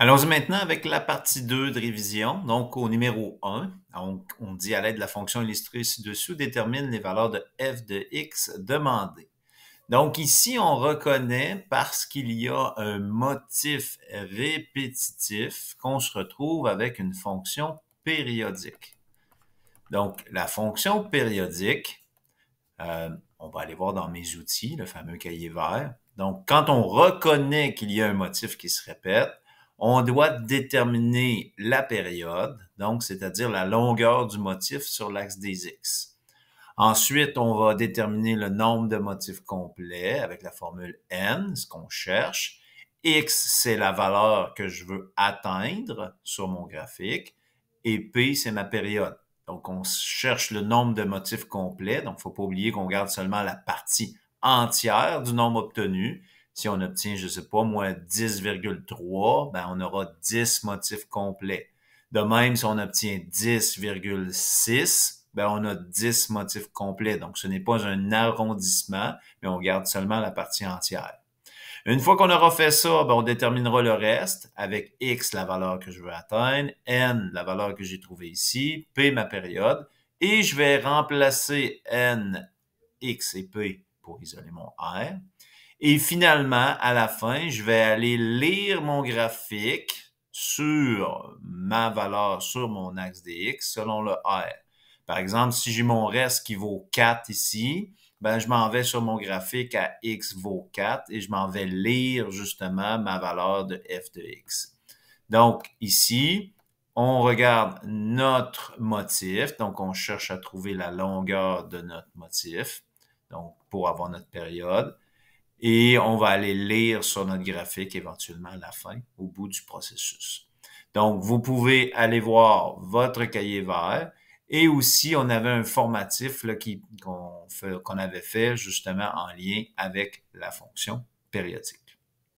Allons-y maintenant avec la partie 2 de révision. Donc, au numéro 1, on, on dit à l'aide de la fonction illustrée ci-dessous, détermine les valeurs de f de x demandées. Donc, ici, on reconnaît parce qu'il y a un motif répétitif qu'on se retrouve avec une fonction périodique. Donc, la fonction périodique, euh, on va aller voir dans mes outils, le fameux cahier vert. Donc, quand on reconnaît qu'il y a un motif qui se répète, on doit déterminer la période, donc c'est-à-dire la longueur du motif sur l'axe des X. Ensuite, on va déterminer le nombre de motifs complets avec la formule n, ce qu'on cherche. X, c'est la valeur que je veux atteindre sur mon graphique. Et P, c'est ma période. Donc, on cherche le nombre de motifs complets. Donc, il ne faut pas oublier qu'on garde seulement la partie entière du nombre obtenu si on obtient, je ne sais pas, moins 10,3, ben, on aura 10 motifs complets. De même, si on obtient 10,6, ben, on a 10 motifs complets. Donc, ce n'est pas un arrondissement, mais on garde seulement la partie entière. Une fois qu'on aura fait ça, ben on déterminera le reste avec X, la valeur que je veux atteindre, N, la valeur que j'ai trouvée ici, P, ma période, et je vais remplacer N, X et P pour isoler mon R. Et finalement, à la fin, je vais aller lire mon graphique sur ma valeur, sur mon axe dx selon le a. Par exemple, si j'ai mon reste qui vaut 4 ici, ben, je m'en vais sur mon graphique à x vaut 4 et je m'en vais lire justement ma valeur de f de x. Donc ici, on regarde notre motif, donc on cherche à trouver la longueur de notre motif, donc pour avoir notre période et on va aller lire sur notre graphique éventuellement à la fin, au bout du processus. Donc, vous pouvez aller voir votre cahier vert et aussi on avait un formatif qu'on avait fait justement en lien avec la fonction périodique.